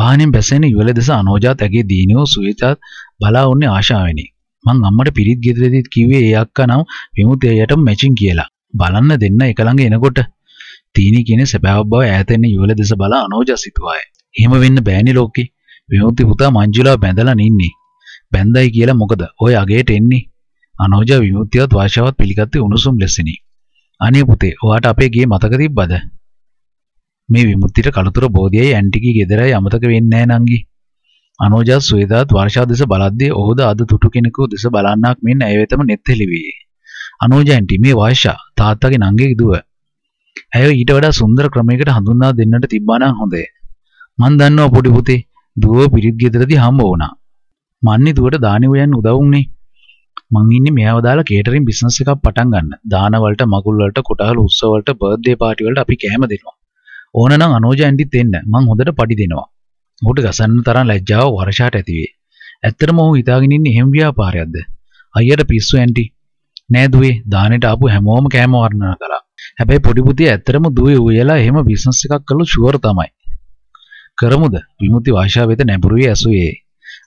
වාහනෙන් බැසෙන යුවල දෙස අනෝජාත් ඇගේ දීනියෝ සුවේතත් බලා උන්නේ ආශාවෙනි. මං අම්මට පිරිත් ගෙදරදීත් කිව්වේ ඒ අක්කා නම් විමුත් එයට මැචින් කියලා. බලන්න දෙන්න එක ළඟ එනකොට තීනි කියන සැබෑව බව ඈත එන යුවල දෙස බලා අනෝජා සිතුවාය. එහෙම වෙන්න බෑනේ ලෝකේ. විමුක්ති පුතා මංජුලා බැඳලා නින්නේ. බැන්දයි කියලා මොකද? ඔය අගේට එන්නේ. අනෝජා විමුක්තියවත් වාශාවත් පිළිගත්තේ උණුසුම් ලෙසිනි. අනේ පුතේ, ඔයාට අපේ ගේ මතක තිබ්බද? මේ විමුක්තියට කලතුර බෝධියයි ඇන්ටිකි ගෙදරයි අමතක වෙන්නේ නැහැ නංගි. අනෝජා සුවේදාත් වර්ෂා දෙස බලද්දී ඔහුද අද තුටු කෙනෙකු දෙස බලන්නක් මෙන් ඇය වෙතම නෙත් හෙළිවියේ. අනෝජා ඇන්ටි මේ වර්ෂා තාත්තගේ නංගේ දුව. ඇය ඊට වඩා සුන්දර ක්‍රමයකට හඳුන්වා දෙන්නට තිබ්බනම් හොඳයි. මන් දන්නවා පොඩි පුතේ දුව පිරිත් ගෙදරදී හම්බ වුණා. මන්නේ දුවට දානි හොයන්න උදව් වුණේ. මං ඉන්නේ මෙයාව දාලා කේටරින් බිස්නස් එකක් පටන් ගන්න. දාන වලට, මගුල් වලට, කොටහල උත්සව වලට, බර්ත්ඩේ පාටි වලට අපි කැම දෙනවා. ඕනනම් අනෝජයන්ටිත් එන්න මං හොඳට පඩි දෙනවා. ඔහුට ගසන්න තරම් ලැජ්ජාව වර්ෂාට ඇතිවේ. ඇත්තටම ඔහු හිතාගෙන ඉන්නේ එහෙම ව්‍යාපාරයක්ද? අයියට පිස්සු ඇන්ටි. නෑ දුවේ දානෙට ආපු හැමෝම කෑම වර්ණනා කළා. හැබැයි පොඩි පුතේ ඇත්තටම දුවේ උයලා එහෙම බිස්නස් එකක් කළොත් ෂුවර් තමයි. කරමුද? විමුති වාෂා වෙත නැඹුරුවේ ඇසුවේ.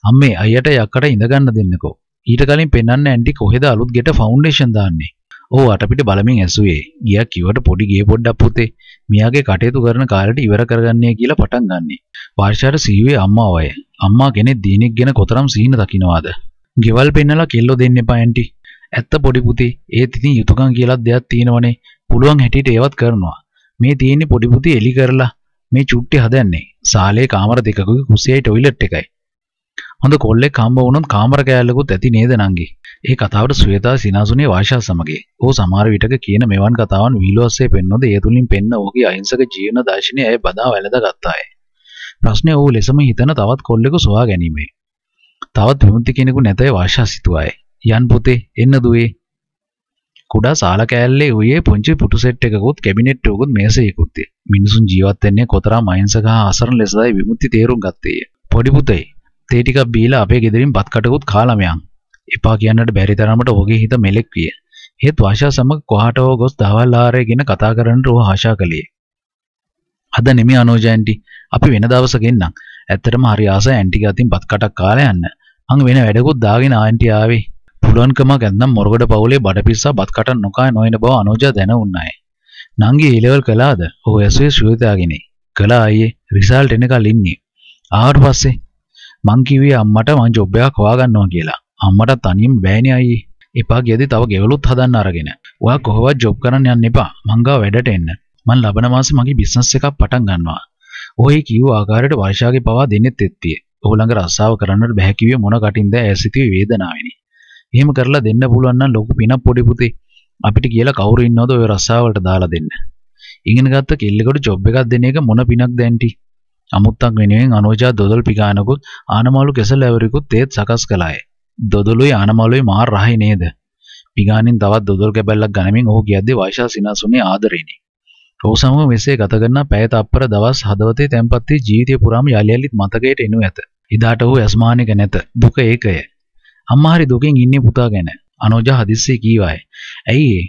අම්මේ අයියට යක්කට ඉඳ ගන්න දෙන්නකෝ. ඊට කලින් පෙන්වන්න ඇන්ටි කොහෙද අලුත් ගෙට ෆවුන්ඩේෂන් දාන්නේ? ඔහු අටපිට බලමින් ඇසුවේ. ගියා කිව්වට පොඩි ගේ පොඩ්ඩක් පුතේ. මියාගේ කටයුතු කරන කාලෙට ඉවර කරගන්නේ කියලා පටන් ගන්නෙ. වර්ෂාට සීවේ අම්මා වය. අම්මා කෙනෙක් දිනෙක් ගැන කොතරම් සීන දකින්නවාද? ගෙවල් පෙන්නලා කෙල්ලෝ දෙන්න එපා ඇන්ටි. ඇත්ත පොඩි පුතේ. ඒත් ඉතින් යුතුයකම් කියලා දෙයක් තියෙනවනේ. පුළුවන් හැටියට ඒවත් කරනවා. මේ තියෙන්නේ පොඩි පුතේ එලි කරලා මේ චුට්ටි හදන්නේ. සාලේ කාමර දෙකක කුසියයි ටොයිලට් එකයි. හොඳ කොල්ලෙක් හම්බ වුණොත් කාමර කෑල්ලකුත් ඇති නේද නංගි. ඒ කතාවට සුවේදා සිනාසුනේ වාශා සමගිය. ඔහු සමහර විටක කියන මෙවන් කතාවන් වීලුවස්සේ පෙන්වද ඒ තුලින් පෙන්න ඔහුගේ අහිංසක ජීවන දර්ශනය ඇය බදා වැළඳ ගත්තාය. ප්‍රශ්නේ ඔහු ලෙසම හිතන තවත් කොල්ලෙකු සොයා ගැනීමේ. තවත් විමුක්ති කෙනෙකු නැතේ වාශා සිතුවාය. යන් පුතේ එන්න දුවේ කුඩා සාල කෑල්ලේ උයේ පුංචි පුටු සෙට් එකකුත් කැබිනට් එකකුත් මේසයකුත් මිනිසුන් ජීවත් වෙන්නේ කොතරම් අහිංසක හා අසරණ ලෙසදයි විමුක්ති තේරුම් ගත්තේය. පොඩි පුතේ තේ ටිකක් බීලා අපේ ගෙදරින් බත් කටකුත් කාලමයන්. එපා කියන්නට බැරි තරමට ඔහුගේ හිත මෙලෙක් විය. හේත් වාෂා සමග කොහාට හෝ ගොස් දවල් ආරය ගැන කතා කරන්නට ඔහු ආශා කළේ. අද නෙමෙයි අනෝජ ඇන්ටි. අපි වෙන දවසක එන්නම්. ඇත්තටම හරි ආසයි ඇන්ටි ගතින් බත් කටක් කාලා යන්න. මං වෙන වැඩකුත් දාගෙන ආන්ටි ආවේ. පුළුවන්කමක් ඇත්නම් මොරගොඩ පවුලේ බඩ පිස්සා බත් කට නොකා නොයන බව අනෝජා දැනුණාය. නංගි ඒලෙවල් කළාද? ඔහු ඇසුවේ ශ්‍රියුතාගෙනයි. කළා අයියේ. රිසල්ට් එනකල් ඉන්නේ. ආවට පස්සේ මං කිව්වේ අම්මට මං ජොබ් එකක් හොයාගන්නවා කියලා. අම්මට තනියෙන් බෑනේ අයියේ. එපා ගියදී තව ගෙවලුත් හදන්න අරගෙන. ඔයා කොහොමවත් ජොබ් කරන්න යන්න එපා. මං ගාව වැඩට එන්න. මං ලබන මාසේ මගේ බිස්නස් එකක් පටන් ගන්නවා. ඔහේ කිව්ව ආකාරයට වර්ෂාගේ පවා දෙන්නෙත් එත්තියේ. ඔහුළඟ රස්සාව කරන්නට බැහැ කිව්වේ මොන කටින්ද ඇසිතිවි වේදනාවෙනි. එහෙම කරලා දෙන්න පුළුවන් නම් ලොකු පිනක් පොඩි පුතේ. අපිට කියලා කවුරු ඉන්නවද ඔය රස්සාවලට දාලා දෙන්න. ඉගෙන ගත්ත කෙල්ලෙකුට ජොබ් එකක් දෙන එක මොන පිනක්ද ඇන්ටි? අමුත්තක් වෙනුවෙන් අනෝජා දොදල් පිකානකුත් ආනමාලු කෙසල් ඇවරිකුත් ඒත් සකස් කළාය. දොදලුයි ආනමාලුයි මාර රහයි නේද? පිගානින් තවත් දොදල් කැබැල්ලක් ගනිමින් ඔහු කියද්දී වෛශා සිනාසුනේ ආදරේනේ. ඔහු සමග මෙසේ ගත කරන පැය තප්පර දවස් හදවතේ තැම්පත් වී ජීවිතය පුරාම යලි යලිත් මතකයට එනු ඇත. ඉදාට ඔහු අස්මානික නැත. දුක ඒකය. අම්මා හරි දුකෙන් ඉන්නේ පුතා ගැන. අනෝජා හදිස්සියේ කීවාය. ඇයි ඒ?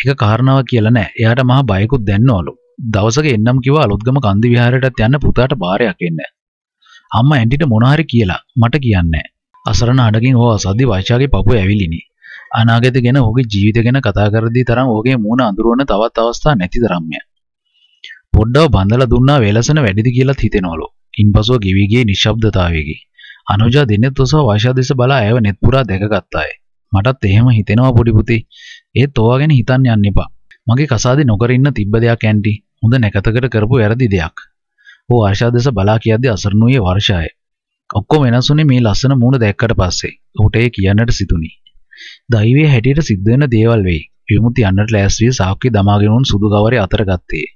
ඒක කාරණාවක් කියලා නෑ. එයාට මහා බයකුත් දැන්නවලු. දවසක එන්නම් කිව්වා අලුත්ගම කන්දි විහාරයටත් යන්න පුතාට බාරයක් එන්න. අම්මා ඇන්ටිට මොනහරි කියලා මට කියන්නේ. අසරණ අඩකින් ඕ අසද්දි වෛශාගේ පපුව ඇවිලිනි. අනාගතය ගැන ඕගේ ජීවිතය ගැන කතා කරද්දී තරම් ඕගේ මූණ අඳුරවන තවත් අවස්ථා නැති තරම්ය. පොඩ්ඩව බඳලා දුන්නා වෙලසන වැඩිද කියලාත් හිතෙනවලු. ඉන්පසුව ගෙවි ගියේ නිශ්ශබ්දතාවයකින්. අනුජා දිනෙත් ඔසවා වෛශා දෙස බලා ඇයව net පුරා දැකගත්තාය. මටත් එහෙම හිතෙනවා පොඩි පුතේ. ඒත් ඕවා ගැන හිතන්න යන්න එපා. මගේ කසාදේ නොකර ඉන්න තිබ්බ දෙයක් ඇන්ටි. හොඳ නැකතකට කරපු වැරදි දෙයක්. ඕ ආශා දෙස බලා කියද්දී අසරණුයේ වර්ෂාය. ඔක්කොම වෙනස් වුණේ මේ ලස්සන මූණ දැක්කට පස්සේ. ඔහුට ඒ කියන්නට සිතුණි. දෛවයේ හැටියට සිද්ධ වෙන දේවල් වෙයි. විමුති යන්නට ලෑස්ති සාක්කි දමාගෙන උන් සුදු ගවරේ අතර ගත්තේ.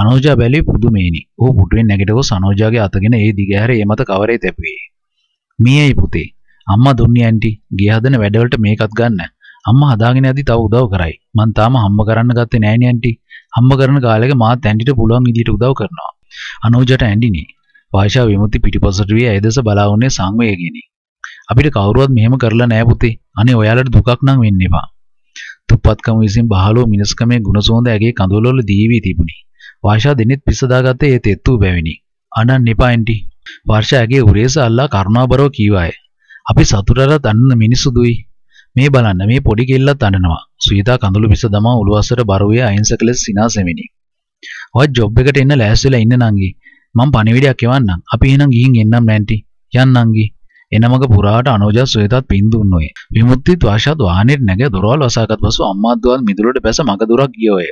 අනෝජා බැලුවේ පුදුමේනි. ඔහු පුටුවෙන් නැගිට ගොස් අනෝජාගේ අතගෙන ඒ දිගහැර ඒ මත කවරේ තැපුවේ. "මියයි පුතේ. අම්මා දුන්නේ ඇන්ටි. ගේ හදන වැඩවලට මේකත් ගන්න. අම්මා හදාගෙන යද්දි තව උදව් කරයි. මං තාම හම්බ කරන්න ගත්තේ නෑනේ ඇන්ටි. හම්බ කරන කාලෙක මාත් ඇන්ටිට පුළුවන් විදියට උදව් කරනවා. අනෝජට ඇන්ටිනේ. වායිෂා විමුක්ති පිටිපසට වී ඇය දෙස බලා වුණේ සංවේගීනි. අපිට කවුරුවත් මෙහෙම කරලා නෑ පුතේ. අනේ ඔයාලට දුකක් නම් වෙන්න එපා. දුප්පත්කම විසින් බහලෝ මිනිස්කමේ ගුණසෝඳ ඇගේ කඳුලවල දීවි තිබුණි. වායිෂා දිනෙත් පිස්සදාගත්තේ ඒ තෙත්තු බැවිනි. අනන් එපා ඇන්ටි. වර්ෂාගේ උරේස අල්ලා කරුණාබරව කීවාය. අපි සතුටට අන්න මිනිසුදුයි. මේ බලන්න මේ පොඩි කෙල්ලත් අඬනවා. සුීතා කඳුළු පිස දමා උළුවස්සට බරුවේ අහිංසක ලෙස සිනාසෙමිනි. ඔයත් ජොබ් එකට එන්න ලෑස්තිලා ඉන්න නංගි. මම පණිවිඩයක් එවන්නම්. අපි එහෙනම් ගිහින් එන්නම් නැන්ටි. යන් නංගි. එනමග පුරාට අනෝජා සුවේතත් පින් දුන්නෝය. විමුක්තිත් වාශාත් වාහනේට නැග දොරවල් වසාගත් පසු අම්මාත් දුවත් මිදුලට බැස මග දුරක් ගියෝය.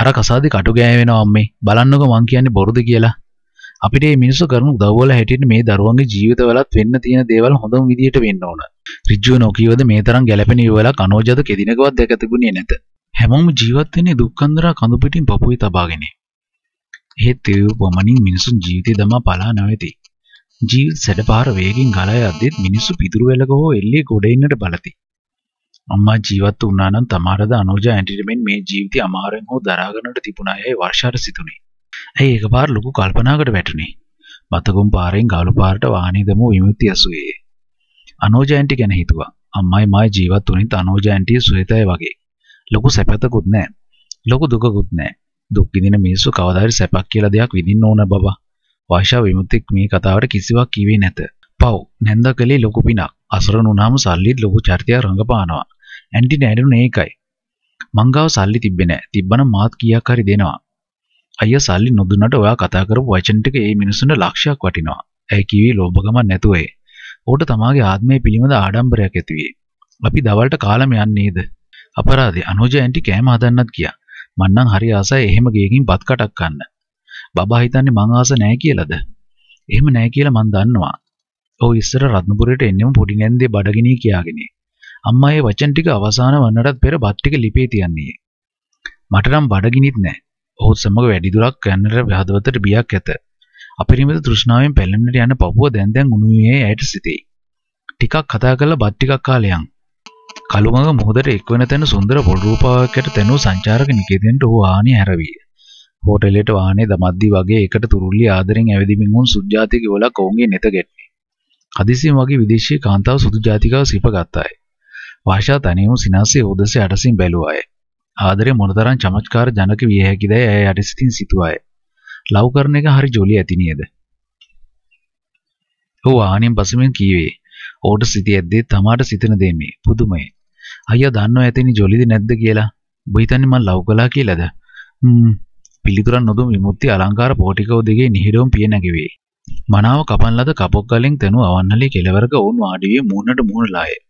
අර කසාදි කටු ගෑවෙනවා අම්මේ. බලන්නකෝ මං කියන්නේ බොරුද කියලා. අපිට මේ මිනිස්සු කරන උදව්වල හැටියට මේ දරුවන්ගේ ජීවිතවලත් වෙන්න තියෙන දේවල් හොඳම විදියට වෙන්න ඕන. ඍජුව නොකියවද මේ තරම් ගැළපෙන ඉවලක් අනෝජත කෙදිනකවත් දැක තිබුණේ නැත. හැමෝම ජීවත් වෙන්නේ දුක්ඛන්දරා කඳු පිටින් පපුවේ තබාගෙන. එහෙත් ඒ වමනින් මිනිසුන් ජීවිතය දමා පලා නැවති. ජීවිත සැඩපාර වේගින් ගලා යද්දිත් මිනිස්සු පිටුරු වෙලක හෝ එල්ලේ ගොඩ එන්නට බලති. අම්මා ජීවත් වුණා නම් තමාරද අනෝජා ඇන්ටිටමෙන් මේ ජීවිතය අමාරුවෙන් හෝ දරාගන්නට තිබුණා යයි වර්ෂාට සිතුනේ. ඇයි ඒක පාර ලොකු කල්පනාකට වැටුනේ. මතගුම් පාරෙන් ගාලු පාරට වාහනේ දමු විමුක්ති ඇසුවේ. අනෝජයන්ටි ගැන හිතුවා. අම්මයි මායි ජීවත් වුණත් අනෝජයන්ටි සුවේතය වගේ. ලොකු සැපතකුත් නැහැ. ලොකු දුකකුත් නැහැ. දුක් විඳින මිනිස්සු කවදා හරි සැපක් කියලා දෙයක් විඳින්න ඕන බබා. වයිෂා විමුක්තික් මේ කතාවට කිසිවක් කිව්වේ නැත. පව් නැන්දකලේ ලොකු පිනක්. අසරණ වුණාම සල්ලිත් ලොකු චරිතයක් රඟපානවා. ඇන්ටි නෑඩුනේ ඒකයි. මංගාව සල්ලි තිබ්බේ නෑ. තිබ්බනම් මාත් කීයක් හරි දෙනවා. අයිය සල්ලි නොදුන්නට ඔයා කතා කරපු වචන ටික ඒ මිනිස්සුන්ට ලක්ෂයක් වටිනවා. ඇයි කිවි ලෝභකම නැතුව ඒ. ඌට තමාගේ ආත්මය පිළිබඳ ආඩම්බරයක් ඇතිවියේ. අපි දවල්ට කාලම යන්නේද? අපරාදේ අනුජ ඇන්ටි කෑම හදන්නත් ගියා. මන්නම් හරි ආසයි එහෙම ගේකින් බත් කටක් කන්න. බබා හිතන්නේ මං ආස නැහැ කියලාද? එහෙම නැහැ කියලා මං දන්නවා. ඔව් ඉස්සර රත්නපුරයට එන්නෙම පොඩි නැන්දේ බඩගිනී කියාගෙන. අම්මා ඒ වචන ටික අවසාන වන්නටත් පෙර බත් ටික ලිපේ තියන්නේ. මට නම් බඩගිනිත් නැහැ. ඔහුත් සමග වැඩිදුරක් යන්නට හදවතට බියක් ඇත. අපරිමිත තෘෂ්ණාවෙන් පැලෙන්නට යන පපුව දැන් දැන් උණුවේ ඇයට සිතෙයි. ටිකක් කතා කරලා බත් ටිකක් කාලයන්. කළුමඟ මොහොතට එක්වෙන තැන සුන්දර පොල් රූපාවකට තැනූ සංචාරක නිකේතෙන්ට ඔහු ආනි හැරවිය. හෝටලයට වාහනේ දමද්දී වගේ එකට තුරුල්ලි ආදරෙන් ඇවිදිමින් වුන් සුජාතික ගොලක් ඔවුන්ගේ නෙත ගැට්ටේ. හදිසියෙන් වගේ විදේශීය කාන්තාව සුදු ජාතිකාව සිපගත්තාය. වාෂා තනියම සිනාසේ හොදසේ අටසින් බැලුවාය. ආදරය මොනතරම් චමත්කාර ජනක විය හැකිදැයි ඇය යටසිතින් සිතුවාය. ලව් කරන එක හරි ජොලි ඇති නේද? ඔහු ආණියෙන් පසුමින් කීවේ. ඕට සිටි ඇද්දේ තමාට සිතන දේ මේ පුදුමයි. අයියා දන්නව ඇතිනි ජොලිද නැද්ද කියලා. ඔබ හිතන්නේ මම ලව් කළා කියලාද? හ්ම් පිළිතුරක් නොදුන් විමුක්ති අලංකාර පොටිකෝ දෙකේ නිහිරවම් පිය නැගිවේ. මනාව කපන ලද කපොක් ගලෙන් තනු අවන්නලේ කෙළවරක වුන් වාඩියේ මූණට මූණ ලායේ.